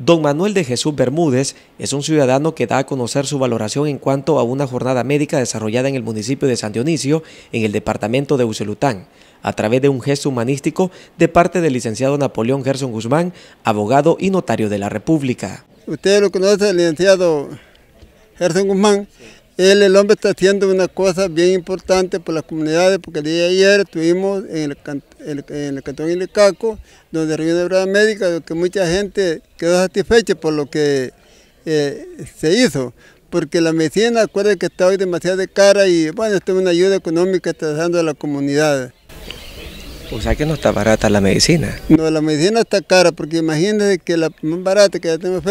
Don Manuel de Jesús Bermúdez es un ciudadano que da a conocer su valoración en cuanto a una jornada médica desarrollada en el municipio de San Dionisio, en el departamento de Ucelután, a través de un gesto humanístico de parte del licenciado Napoleón Gerson Guzmán, abogado y notario de la República. Usted lo conoce, licenciado Gerson Guzmán. Él, el hombre, está haciendo una cosa bien importante por las comunidades, porque el día de ayer estuvimos en el, cantón en el cantón Ilicaco, donde reunió una obra médica, que mucha gente quedó satisfecha por lo que eh, se hizo. Porque la medicina, acuérdense que está hoy demasiado cara y, bueno, esto es una ayuda económica que está dando a la comunidad. O sea que no está barata la medicina. No, la medicina está cara, porque imagínense que la más barata que ya tenemos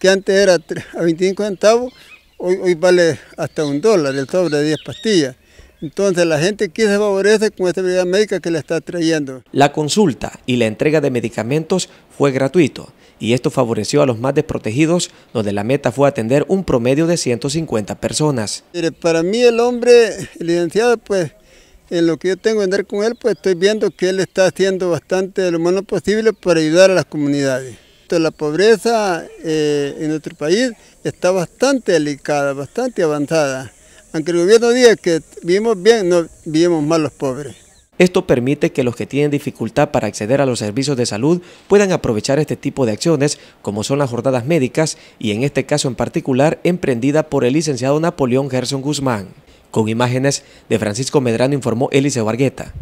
que antes era a 25 centavos, hoy, vale hasta un dólar el sobre de 10 pastillas. Entonces la gente aquí se favorece con esta brigada médica que le está trayendo. La consulta y la entrega de medicamentos fue gratuito y esto favoreció a los más desprotegidos, donde la meta fue atender un promedio de 150 personas. Mire, para mí el hombre el licenciado, pues en lo que yo tengo que andar con él, pues estoy viendo que él está haciendo bastante de lo menos posible para ayudar a las comunidades la pobreza eh, en nuestro país está bastante delicada, bastante avanzada. Aunque el gobierno diga que vivimos bien, no vivimos mal los pobres. Esto permite que los que tienen dificultad para acceder a los servicios de salud puedan aprovechar este tipo de acciones, como son las jornadas médicas, y en este caso en particular emprendida por el licenciado Napoleón Gerson Guzmán. Con imágenes de Francisco Medrano informó Elise Vargueta.